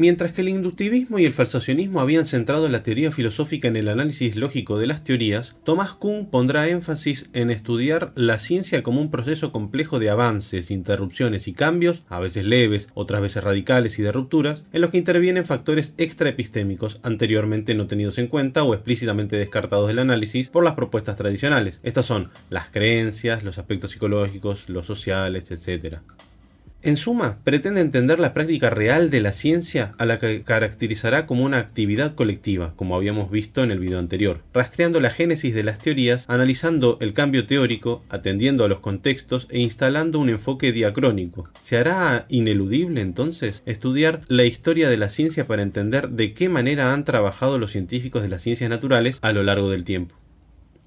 Mientras que el inductivismo y el falsacionismo habían centrado la teoría filosófica en el análisis lógico de las teorías, Thomas Kuhn pondrá énfasis en estudiar la ciencia como un proceso complejo de avances, interrupciones y cambios, a veces leves, otras veces radicales y de rupturas, en los que intervienen factores extraepistémicos anteriormente no tenidos en cuenta o explícitamente descartados del análisis por las propuestas tradicionales. Estas son las creencias, los aspectos psicológicos, los sociales, etc. En suma, pretende entender la práctica real de la ciencia a la que caracterizará como una actividad colectiva, como habíamos visto en el video anterior, rastreando la génesis de las teorías, analizando el cambio teórico, atendiendo a los contextos e instalando un enfoque diacrónico. ¿Se hará ineludible entonces estudiar la historia de la ciencia para entender de qué manera han trabajado los científicos de las ciencias naturales a lo largo del tiempo?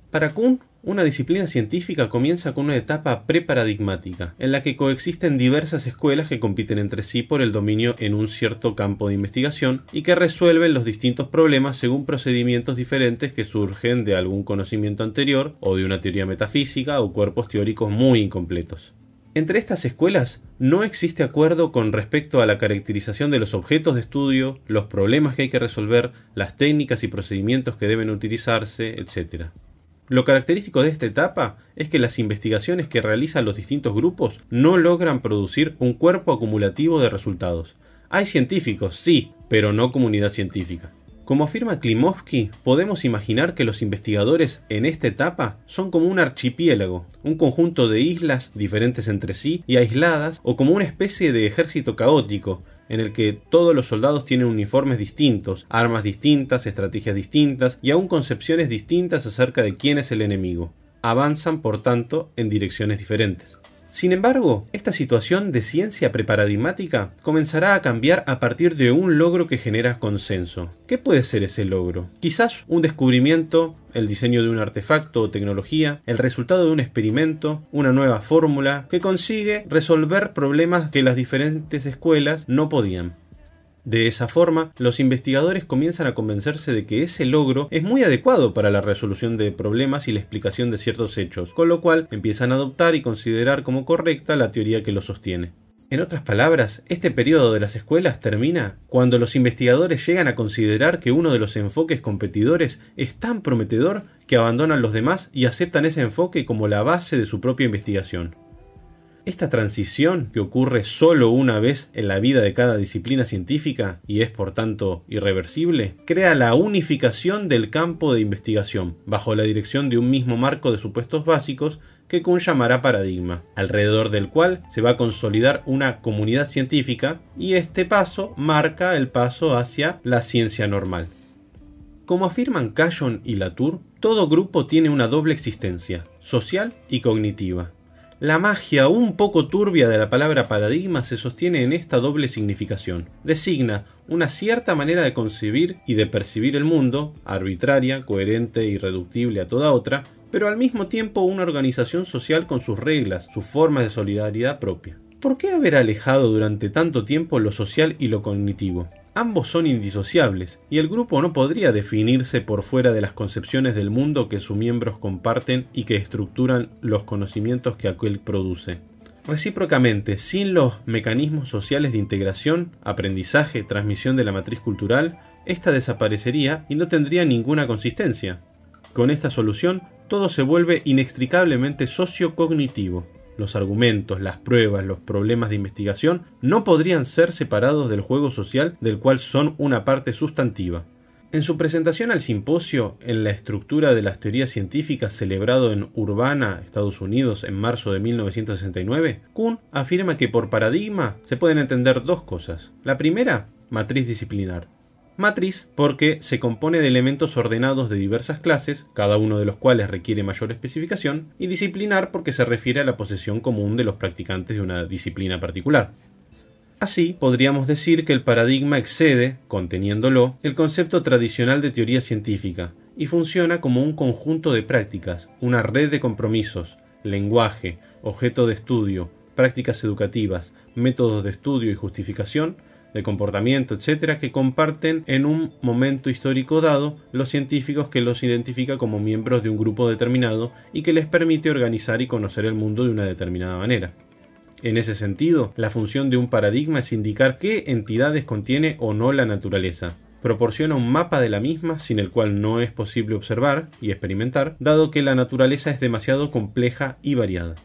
Para Kuhn, una disciplina científica comienza con una etapa preparadigmática, en la que coexisten diversas escuelas que compiten entre sí por el dominio en un cierto campo de investigación y que resuelven los distintos problemas según procedimientos diferentes que surgen de algún conocimiento anterior o de una teoría metafísica o cuerpos teóricos muy incompletos. Entre estas escuelas no existe acuerdo con respecto a la caracterización de los objetos de estudio, los problemas que hay que resolver, las técnicas y procedimientos que deben utilizarse, etc. Lo característico de esta etapa es que las investigaciones que realizan los distintos grupos no logran producir un cuerpo acumulativo de resultados. Hay científicos, sí, pero no comunidad científica. Como afirma Klimovsky, podemos imaginar que los investigadores en esta etapa son como un archipiélago, un conjunto de islas diferentes entre sí y aisladas, o como una especie de ejército caótico, en el que todos los soldados tienen uniformes distintos, armas distintas, estrategias distintas y aún concepciones distintas acerca de quién es el enemigo. Avanzan, por tanto, en direcciones diferentes. Sin embargo, esta situación de ciencia preparadigmática comenzará a cambiar a partir de un logro que genera consenso. ¿Qué puede ser ese logro? Quizás un descubrimiento, el diseño de un artefacto o tecnología, el resultado de un experimento, una nueva fórmula que consigue resolver problemas que las diferentes escuelas no podían. De esa forma, los investigadores comienzan a convencerse de que ese logro es muy adecuado para la resolución de problemas y la explicación de ciertos hechos, con lo cual empiezan a adoptar y considerar como correcta la teoría que lo sostiene. En otras palabras, este periodo de las escuelas termina cuando los investigadores llegan a considerar que uno de los enfoques competidores es tan prometedor que abandonan los demás y aceptan ese enfoque como la base de su propia investigación. Esta transición, que ocurre solo una vez en la vida de cada disciplina científica y es por tanto irreversible, crea la unificación del campo de investigación, bajo la dirección de un mismo marco de supuestos básicos que Kuhn llamará paradigma, alrededor del cual se va a consolidar una comunidad científica y este paso marca el paso hacia la ciencia normal. Como afirman Cajon y Latour, todo grupo tiene una doble existencia, social y cognitiva. La magia un poco turbia de la palabra paradigma se sostiene en esta doble significación. Designa una cierta manera de concebir y de percibir el mundo, arbitraria, coherente e irreductible a toda otra, pero al mismo tiempo una organización social con sus reglas, sus formas de solidaridad propia. ¿Por qué haber alejado durante tanto tiempo lo social y lo cognitivo? Ambos son indisociables, y el grupo no podría definirse por fuera de las concepciones del mundo que sus miembros comparten y que estructuran los conocimientos que aquel produce. Recíprocamente, sin los mecanismos sociales de integración, aprendizaje, transmisión de la matriz cultural, esta desaparecería y no tendría ninguna consistencia. Con esta solución, todo se vuelve inextricablemente sociocognitivo. Los argumentos, las pruebas, los problemas de investigación no podrían ser separados del juego social del cual son una parte sustantiva. En su presentación al simposio en la estructura de las teorías científicas celebrado en Urbana, Estados Unidos, en marzo de 1969, Kuhn afirma que por paradigma se pueden entender dos cosas. La primera, matriz disciplinar, Matriz porque se compone de elementos ordenados de diversas clases, cada uno de los cuales requiere mayor especificación, y disciplinar porque se refiere a la posesión común de los practicantes de una disciplina particular. Así, podríamos decir que el paradigma excede, conteniéndolo, el concepto tradicional de teoría científica, y funciona como un conjunto de prácticas, una red de compromisos, lenguaje, objeto de estudio, prácticas educativas, métodos de estudio y justificación, de comportamiento, etcétera, que comparten en un momento histórico dado los científicos que los identifica como miembros de un grupo determinado y que les permite organizar y conocer el mundo de una determinada manera. En ese sentido, la función de un paradigma es indicar qué entidades contiene o no la naturaleza. Proporciona un mapa de la misma sin el cual no es posible observar y experimentar, dado que la naturaleza es demasiado compleja y variada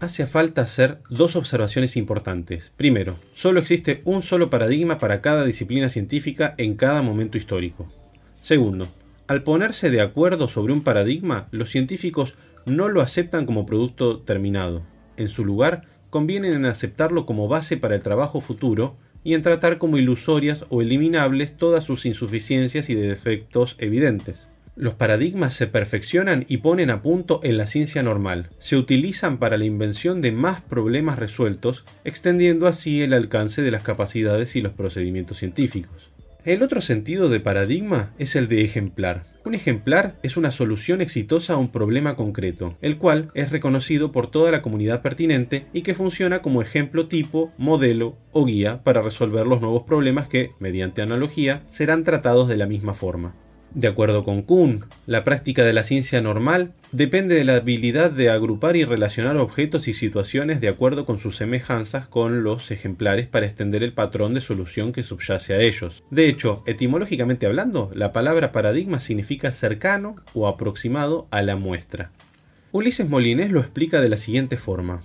hace falta hacer dos observaciones importantes. Primero, solo existe un solo paradigma para cada disciplina científica en cada momento histórico. Segundo, al ponerse de acuerdo sobre un paradigma, los científicos no lo aceptan como producto terminado. En su lugar, convienen en aceptarlo como base para el trabajo futuro y en tratar como ilusorias o eliminables todas sus insuficiencias y defectos evidentes. Los paradigmas se perfeccionan y ponen a punto en la ciencia normal. Se utilizan para la invención de más problemas resueltos, extendiendo así el alcance de las capacidades y los procedimientos científicos. El otro sentido de paradigma es el de ejemplar. Un ejemplar es una solución exitosa a un problema concreto, el cual es reconocido por toda la comunidad pertinente y que funciona como ejemplo tipo, modelo o guía para resolver los nuevos problemas que, mediante analogía, serán tratados de la misma forma. De acuerdo con Kuhn, la práctica de la ciencia normal depende de la habilidad de agrupar y relacionar objetos y situaciones de acuerdo con sus semejanzas con los ejemplares para extender el patrón de solución que subyace a ellos. De hecho, etimológicamente hablando, la palabra paradigma significa cercano o aproximado a la muestra. Ulises Molinés lo explica de la siguiente forma.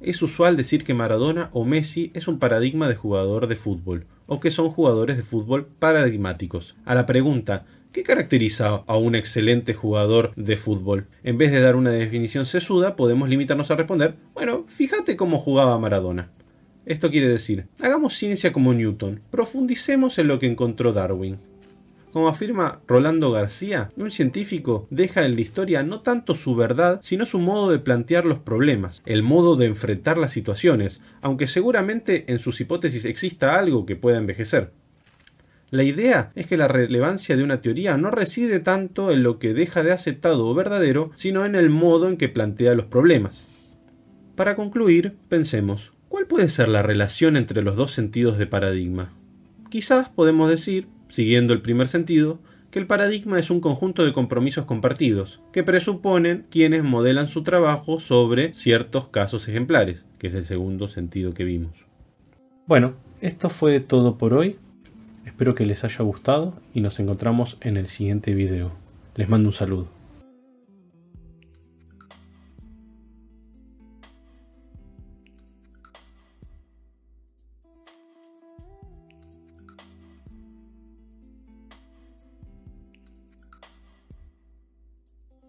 Es usual decir que Maradona o Messi es un paradigma de jugador de fútbol, o que son jugadores de fútbol paradigmáticos. A la pregunta, ¿Qué caracteriza a un excelente jugador de fútbol? En vez de dar una definición sesuda, podemos limitarnos a responder, bueno, fíjate cómo jugaba Maradona. Esto quiere decir, hagamos ciencia como Newton, profundicemos en lo que encontró Darwin. Como afirma Rolando García, un científico deja en la historia no tanto su verdad, sino su modo de plantear los problemas, el modo de enfrentar las situaciones, aunque seguramente en sus hipótesis exista algo que pueda envejecer. La idea es que la relevancia de una teoría no reside tanto en lo que deja de aceptado o verdadero, sino en el modo en que plantea los problemas. Para concluir, pensemos, ¿cuál puede ser la relación entre los dos sentidos de paradigma? Quizás podemos decir, siguiendo el primer sentido, que el paradigma es un conjunto de compromisos compartidos, que presuponen quienes modelan su trabajo sobre ciertos casos ejemplares, que es el segundo sentido que vimos. Bueno, esto fue todo por hoy. Espero que les haya gustado y nos encontramos en el siguiente video. Les mando un saludo.